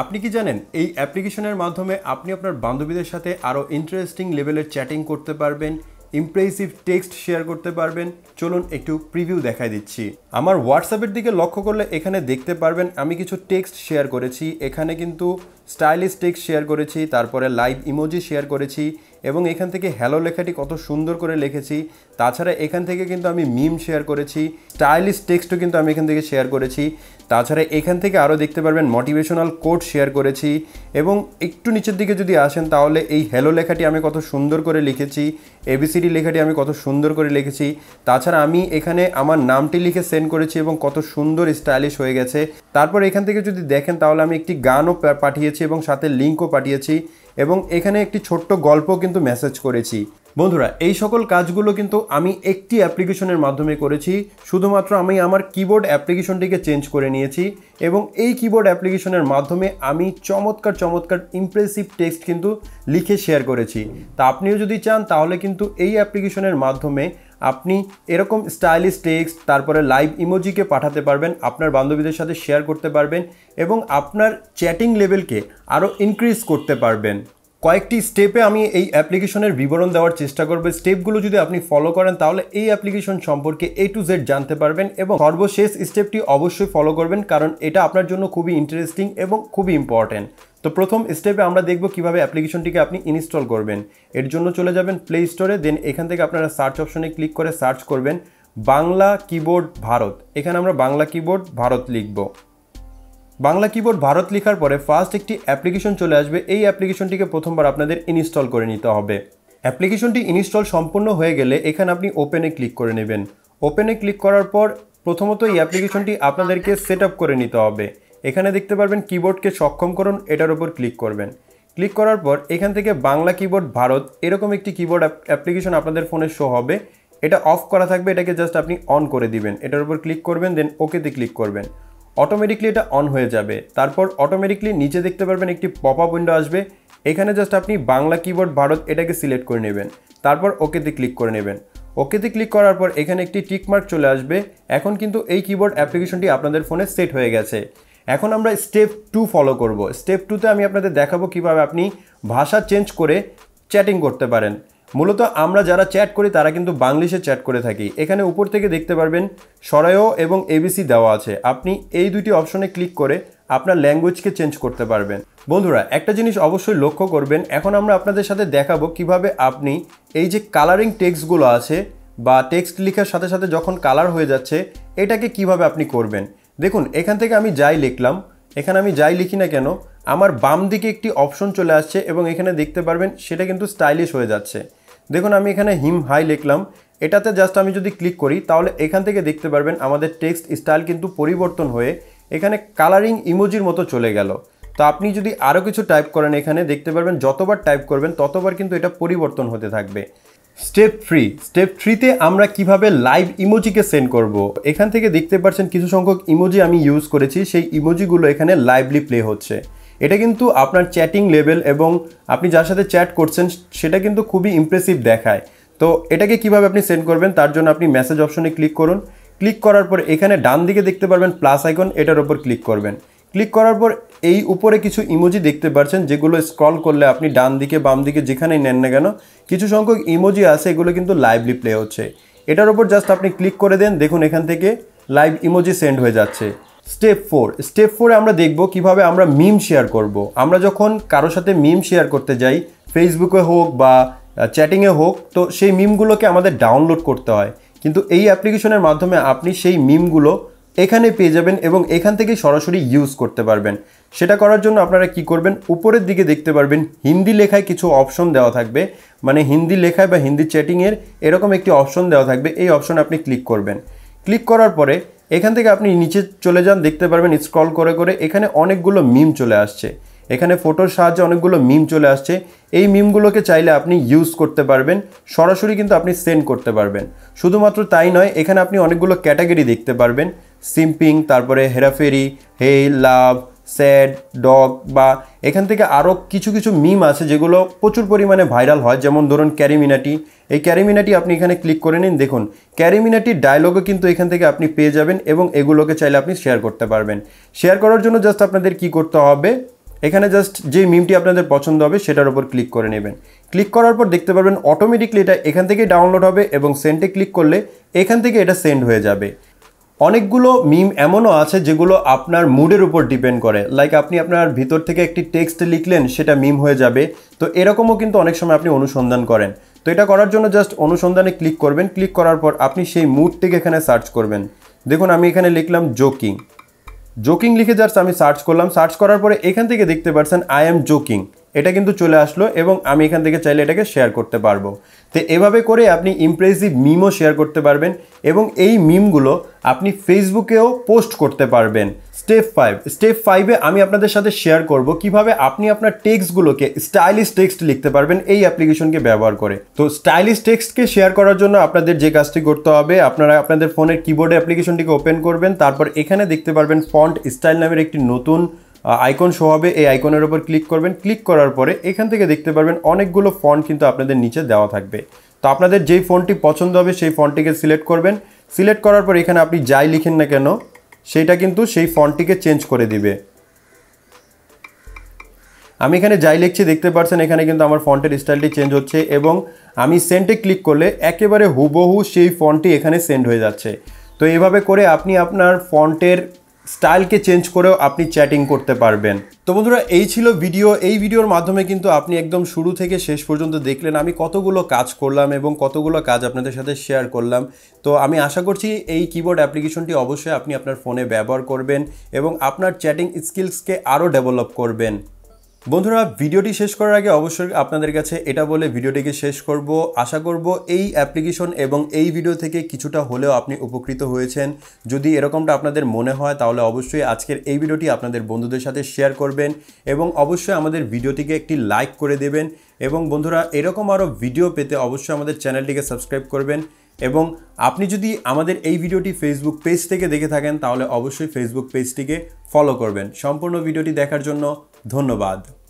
আপনি কি জানেন এই অ্যাপ্লিকেশনের মাধ্যমে আপনি আপনার বান্ধবীদের সাথে আরও ইন্টারেস্টিং লেভেলের চ্যাটিং করতে পারবেন ইমপ্রেসিভ টেক্সট শেয়ার করতে পারবেন চলুন একটু প্রিভিউ দেখাই দিচ্ছি আমার হোয়াটসঅ্যাপের দিকে লক্ষ্য করলে এখানে দেখতে পারবেন আমি কিছু টেক্সট শেয়ার করেছি এখানে কিন্তু স্টাইলিশ টেক্সট শেয়ার করেছি তারপরে লাইভ ইমোজি শেয়ার করেছি এবং এখান থেকে হ্যালো লেখাটি কত সুন্দর করে লিখেছি তাছাড়া এখান থেকে কিন্তু আমি মিম শেয়ার করেছি স্টাইলিশ টেক্সটও কিন্তু আমি এখান থেকে শেয়ার করেছি তাছাড়া এখান থেকে আরও দেখতে পারবেন মোটিভেশনাল কোড শেয়ার করেছি এবং একটু নিচের দিকে যদি আসেন তাহলে এই হ্যালো লেখাটি আমি কত সুন্দর করে লিখেছি এবিসিডি লেখাটি আমি কত সুন্দর করে লিখেছি তাছাড়া আমি এখানে আমার নামটি লিখে সেন্ড করেছি এবং কত সুন্দর স্টাইলিশ হয়ে গেছে তারপর এখান থেকে যদি দেখেন তাহলে আমি একটি গানও পাঠিয়েছি এবং সাথে লিঙ্কও পাঠিয়েছি এবং এখানে একটি ছোট্ট গল্প কিন্তু মেসেজ করেছি বন্ধুরা এই সকল কাজগুলো কিন্তু আমি একটি অ্যাপ্লিকেশনের মাধ্যমে করেছি শুধুমাত্র আমি আমার কিবোর্ড অ্যাপ্লিকেশনটিকে চেঞ্জ করে নিয়েছি এবং এই কিবোর্ড অ্যাপ্লিকেশনের মাধ্যমে আমি চমৎকার চমৎকার ইমপ্রেসিভ টেক্সট কিন্তু লিখে শেয়ার করেছি তা আপনিও যদি চান তাহলে কিন্তু এই অ্যাপ্লিকেশনের মাধ্যমে আপনি এরকম স্টাইলিশ টেক্সট তারপরে লাইভ ইমোজিকে পাঠাতে পারবেন আপনার বান্ধবীদের সাথে শেয়ার করতে পারবেন এবং আপনার চ্যাটিং লেভেলকে আরও ইনক্রিজ করতে পারবেন কয়েকটি স্টেপে আমি এই অ্যাপ্লিকেশনের বিবরণ দেওয়ার চেষ্টা করবো স্টেপগুলো যদি আপনি ফলো করেন তাহলে এই অ্যাপ্লিকেশন সম্পর্কে এ টু জেড জানতে পারবেন এবং সর্বশেষ স্টেপটি অবশ্যই ফলো করবেন কারণ এটা আপনার জন্য খুবই ইন্টারেস্টিং এবং খুবই ইম্পর্ট্যান্ট তো প্রথম স্টেপে আমরা দেখব কিভাবে অ্যাপ্লিকেশনটিকে আপনি ইনস্টল করবেন এর জন্য চলে যাবেন প্লে স্টোরে দেন এখান থেকে আপনারা সার্চ অপশনে ক্লিক করে সার্চ করবেন বাংলা কিবোর্ড ভারত এখানে আমরা বাংলা কিবোর্ড ভারত লিখব বাংলা কিবোর্ড ভারত লেখার পরে ফার্স্ট একটি অ্যাপ্লিকেশন চলে আসবে এই অ্যাপ্লিকেশনটিকে প্রথমবার আপনাদের ইনস্টল করে নিতে হবে অ্যাপ্লিকেশনটি ইনস্টল সম্পূর্ণ হয়ে গেলে এখানে আপনি ওপেনে ক্লিক করে নেবেন ওপেনে ক্লিক করার পর প্রথমত এই অ্যাপ্লিকেশনটি আপনাদেরকে সেট করে নিতে হবে এখানে দেখতে পারবেন কিবোর্ডকে সক্ষম করুন এটার উপর ক্লিক করবেন ক্লিক করার পর এখান থেকে বাংলা কিবোর্ড ভারত এরকম একটি কিবোর্ড অ্যাপ্লিকেশন আপনাদের ফোনে শো হবে এটা অফ করা থাকবে এটাকে জাস্ট আপনি অন করে দিবেন এটার উপর ক্লিক করবেন দেন ওকেতে ক্লিক করবেন অটোমেটিকলি এটা অন হয়ে যাবে তারপর অটোমেটিকলি নিচে দেখতে পারবেন একটি পপ আপ উইন্ডো আসবে এখানে জাস্ট আপনি বাংলা কিবোর্ড ভারত এটাকে সিলেক্ট করে নেবেন তারপর ওকেতে ক্লিক করে নেবেন ওকেতে ক্লিক করার পর এখানে একটি টিকমার্ক চলে আসবে এখন কিন্তু এই কিবোর্ড অ্যাপ্লিকেশনটি আপনাদের ফোনে সেট হয়ে গেছে এখন আমরা স্টেপ টু ফলো করব স্টেপ টুতে আমি আপনাদের দেখাবো কিভাবে আপনি ভাষা চেঞ্জ করে চ্যাটিং করতে পারেন মূলত আমরা যারা চ্যাট করি তারা কিন্তু বাংলিশে চ্যাট করে থাকি এখানে উপর থেকে দেখতে পারবেন সরায়ও এবং এবিসি দেওয়া আছে আপনি এই দুটি অপশনে ক্লিক করে আপনার ল্যাঙ্গুয়েজকে চেঞ্জ করতে পারবেন বন্ধুরা একটা জিনিস অবশ্যই লক্ষ্য করবেন এখন আমরা আপনাদের সাথে দেখাবো কিভাবে আপনি এই যে কালারিং টেক্সটগুলো আছে বা টেক্সট লেখার সাথে সাথে যখন কালার হয়ে যাচ্ছে এটাকে কিভাবে আপনি করবেন দেখুন এখান থেকে আমি যাই লিখলাম এখানে আমি যাই লিখি না কেন আমার বাম দিকে একটি অপশন চলে আসছে এবং এখানে দেখতে পারবেন সেটা কিন্তু স্টাইলিশ হয়ে যাচ্ছে দেখুন আমি এখানে হিম হাই লিখলাম এটাতে জাস্ট আমি যদি ক্লিক করি তাহলে এখান থেকে দেখতে পারবেন আমাদের টেক্সট স্টাইল কিন্তু পরিবর্তন হয়ে এখানে কালারিং ইমোজির মতো চলে গেল তো আপনি যদি আরও কিছু টাইপ করেন এখানে দেখতে পারবেন যতবার টাইপ করবেন ততবার কিন্তু এটা পরিবর্তন হতে থাকবে স্টেপ থ্রি স্টেপ থ্রিতে আমরা কিভাবে লাইভ ইমোজিকে সেন্ড করব। এখান থেকে দেখতে পাচ্ছেন কিছু সংখ্যক ইমোজি আমি ইউজ করেছি সেই ইমোজিগুলো এখানে লাইভলি প্লে হচ্ছে এটা কিন্তু আপনার চ্যাটিং লেভেল এবং আপনি যার সাথে চ্যাট করছেন সেটা কিন্তু খুবই ইমপ্রেসিভ দেখায় তো এটাকে কিভাবে আপনি সেন্ড করবেন তার জন্য আপনি মেসেজ অপশনে ক্লিক করুন ক্লিক করার পর এখানে ডান দিকে দেখতে পারবেন প্লাস আইকন এটার উপর ক্লিক করবেন ক্লিক করার পর এই উপরে কিছু ইমোজি দেখতে পাচ্ছেন যেগুলো স্ক্রল করলে আপনি ডান দিকে বাম দিকে যেখানেই নেন না কেন কিছু সংখ্যক ইমোজি আছে এগুলো কিন্তু লাইভলি প্লে হচ্ছে এটার উপর জাস্ট আপনি ক্লিক করে দেন দেখুন এখান থেকে লাইভ ইমোজি সেন্ড হয়ে যাচ্ছে স্টেপ ফোর স্টেপ ফোরে আমরা দেখব কিভাবে আমরা মিম শেয়ার করব। আমরা যখন কারোর সাথে মিম শেয়ার করতে যাই ফেসবুকে হোক বা চ্যাটিংয়ে হোক তো সেই মিমগুলোকে আমাদের ডাউনলোড করতে হয় কিন্তু এই অ্যাপ্লিকেশনের মাধ্যমে আপনি সেই মিমগুলো এখানে পেয়ে যাবেন এবং এখান থেকে সরাসরি ইউজ করতে পারবেন সেটা করার জন্য আপনারা কি করবেন উপরের দিকে দেখতে পারবেন হিন্দি লেখায় কিছু অপশন দেওয়া থাকবে মানে হিন্দি লেখায় বা হিন্দি চ্যাটিংয়ের এরকম একটি অপশন দেওয়া থাকবে এই অপশন আপনি ক্লিক করবেন ক্লিক করার পরে এখান থেকে আপনি নিচে চলে যান দেখতে পারবেন স্ক্রল করে করে এখানে অনেকগুলো মিম চলে আসছে এখানে ফটোর সাহায্যে অনেকগুলো মিম চলে আসছে এই মিমগুলোকে চাইলে আপনি ইউজ করতে পারবেন সরাসরি কিন্তু আপনি সেন্ড করতে পারবেন শুধুমাত্র তাই নয় এখানে আপনি অনেকগুলো ক্যাটাগরি দেখতে পারবেন সিম্পিং তারপরে Hera Pheri hey love sad dog বা এখান থেকে আরও কিছু কিছু মিম আছে যেগুলো প্রচুর পরিমাণে ভাইরাল হয় যেমন ধরুন ক্যারিমিনাটি এই ক্যারিমিনাটি আপনি এখানে ক্লিক করে নিন দেখুন ক্যারিমিনাটির ডায়লগও কিন্তু এখান থেকে আপনি পেয়ে যাবেন এবং এগুলোকে চাইলে আপনি শেয়ার করতে পারবেন শেয়ার করার জন্য জাস্ট আপনাদের কি করতে হবে এখানে জাস্ট যে মিমটি আপনাদের পছন্দ হবে সেটার উপর ক্লিক করে নেবেন ক্লিক করার পর দেখতে পারবেন অটোমেটিকলি এটা এখান থেকে ডাউনলোড হবে এবং সেন্টে ক্লিক করলে এখান থেকে এটা সেন্ড হয়ে যাবে অনেকগুলো মিম এমনও আছে যেগুলো আপনার মুডের উপর ডিপেন্ড করে লাইক আপনি আপনার ভিতর থেকে একটি টেক্সট লিখলেন সেটা মিম হয়ে যাবে তো এরকমও কিন্তু অনেক সময় আপনি অনুসন্ধান করেন তো এটা করার জন্য জাস্ট অনুসন্ধানে ক্লিক করবেন ক্লিক করার পর আপনি সেই মুড থেকে এখানে সার্চ করবেন দেখুন আমি এখানে লিখলাম জোকিং জোকিং লিখে জাস্ট আমি সার্চ করলাম সার্চ করার পরে এখান থেকে দেখতে পারছেন আই অ্যাম জোকিং এটা কিন্তু চলে আসলো এবং আমি এখান থেকে চাইলে এটাকে শেয়ার করতে পারবো তো এভাবে করে আপনি ইমপ্রেসিভ মিমও শেয়ার করতে পারবেন এবং এই মিমগুলো আপনি ফেসবুকেও পোস্ট করতে পারবেন স্টেপ ফাইভ স্টেপ ফাইভে আমি আপনাদের সাথে শেয়ার করব কিভাবে আপনি আপনার টেক্সটগুলোকে স্টাইলিশ টেক্সট লিখতে পারবেন এই অ্যাপ্লিকেশনকে ব্যবহার করে তো স্টাইলিশ টেক্সটকে শেয়ার করার জন্য আপনাদের যে কাজটি করতে হবে আপনারা আপনাদের ফোনের কিবোর্ডে অ্যাপ্লিকেশনটিকে ওপেন করবেন তারপর এখানে দেখতে পারবেন ফন্ট স্টাইল নামের একটি নতুন আইকন শো হবে এই আইকনের ওপর ক্লিক করবেন ক্লিক করার পরে এখান থেকে দেখতে পারবেন অনেকগুলো ফন্ট কিন্তু আপনাদের নিচে দেওয়া থাকবে তো আপনাদের যেই ফোনটি পছন্দ হবে সেই ফোনটিকে সিলেক্ট করবেন সিলেক্ট করার পর এখানে আপনি যাই লিখেন না কেন সেইটা কিন্তু সেই ফন্টটিকে চেঞ্জ করে দিবে আমি এখানে যাই লিখছি দেখতে পাচ্ছেন এখানে কিন্তু আমার ফন্টের স্টাইলটি চেঞ্জ হচ্ছে এবং আমি সেন্টে ক্লিক করলে একেবারে হুবহু সেই ফন্টটি এখানে সেন্ড হয়ে যাচ্ছে তো এইভাবে করে আপনি আপনার ফন্টের স্টাইলকে চেঞ্জ করেও আপনি চ্যাটিং করতে পারবেন তো বন্ধুরা এই ছিল ভিডিও এই ভিডিওর মাধ্যমে কিন্তু আপনি একদম শুরু থেকে শেষ পর্যন্ত দেখলেন আমি কতগুলো কাজ করলাম এবং কতগুলো কাজ আপনাদের সাথে শেয়ার করলাম তো আমি আশা করছি এই কিবোর্ড অ্যাপ্লিকেশনটি অবশ্যই আপনি আপনার ফোনে ব্যবহার করবেন এবং আপনার চ্যাটিং স্কিলসকে আরও ডেভেলপ করবেন বন্ধুরা ভিডিওটি শেষ করার আগে অবশ্যই আপনাদের কাছে এটা বলে ভিডিওটিকে শেষ করব আশা করব এই অ্যাপ্লিকেশন এবং এই ভিডিও থেকে কিছুটা হলেও আপনি উপকৃত হয়েছেন যদি এরকমটা আপনাদের মনে হয় তাহলে অবশ্যই আজকের এই ভিডিওটি আপনাদের বন্ধুদের সাথে শেয়ার করবেন এবং অবশ্যই আমাদের ভিডিওটিকে একটি লাইক করে দেবেন এবং বন্ধুরা এরকম আরও ভিডিও পেতে অবশ্যই আমাদের চ্যানেলটিকে সাবস্ক্রাইব করবেন এবং আপনি যদি আমাদের এই ভিডিওটি ফেসবুক পেজ থেকে দেখে থাকেন তাহলে অবশ্যই ফেসবুক পেজটিকে ফলো করবেন সম্পূর্ণ ভিডিওটি দেখার জন্য ধন্যবাদ